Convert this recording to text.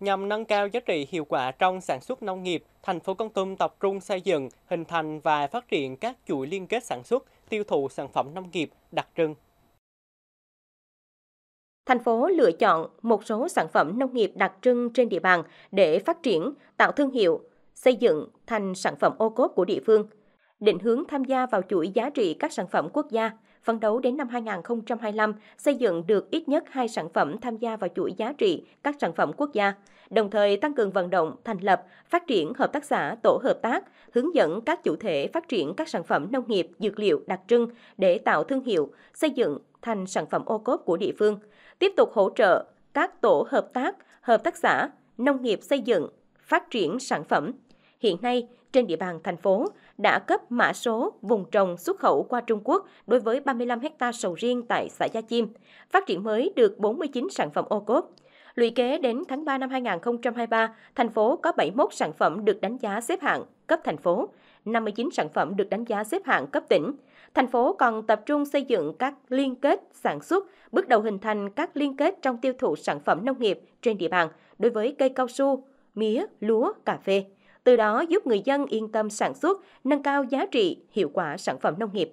Nhằm nâng cao giá trị hiệu quả trong sản xuất nông nghiệp, thành phố Con Tum tập trung xây dựng, hình thành và phát triển các chuỗi liên kết sản xuất, tiêu thụ sản phẩm nông nghiệp đặc trưng. Thành phố lựa chọn một số sản phẩm nông nghiệp đặc trưng trên địa bàn để phát triển, tạo thương hiệu, xây dựng thành sản phẩm ô cốp của địa phương, định hướng tham gia vào chuỗi giá trị các sản phẩm quốc gia, phấn đấu đến năm 2025 xây dựng được ít nhất hai sản phẩm tham gia vào chuỗi giá trị các sản phẩm quốc gia, đồng thời tăng cường vận động, thành lập, phát triển hợp tác xã, tổ hợp tác, hướng dẫn các chủ thể phát triển các sản phẩm nông nghiệp, dược liệu đặc trưng để tạo thương hiệu, xây dựng thành sản phẩm ô cốp của địa phương, tiếp tục hỗ trợ các tổ hợp tác, hợp tác xã, nông nghiệp xây dựng, phát triển sản phẩm, hiện nay trên địa bàn thành phố đã cấp mã số vùng trồng xuất khẩu qua Trung Quốc đối với 35 hecta sầu riêng tại xã Gia Chim, phát triển mới được 49 sản phẩm ô cốp. Lũy kế đến tháng 3 năm 2023, thành phố có 71 sản phẩm được đánh giá xếp hạng cấp thành phố, 59 sản phẩm được đánh giá xếp hạng cấp tỉnh. Thành phố còn tập trung xây dựng các liên kết sản xuất, bước đầu hình thành các liên kết trong tiêu thụ sản phẩm nông nghiệp trên địa bàn đối với cây cao su, mía, lúa, cà phê từ đó giúp người dân yên tâm sản xuất, nâng cao giá trị, hiệu quả sản phẩm nông nghiệp.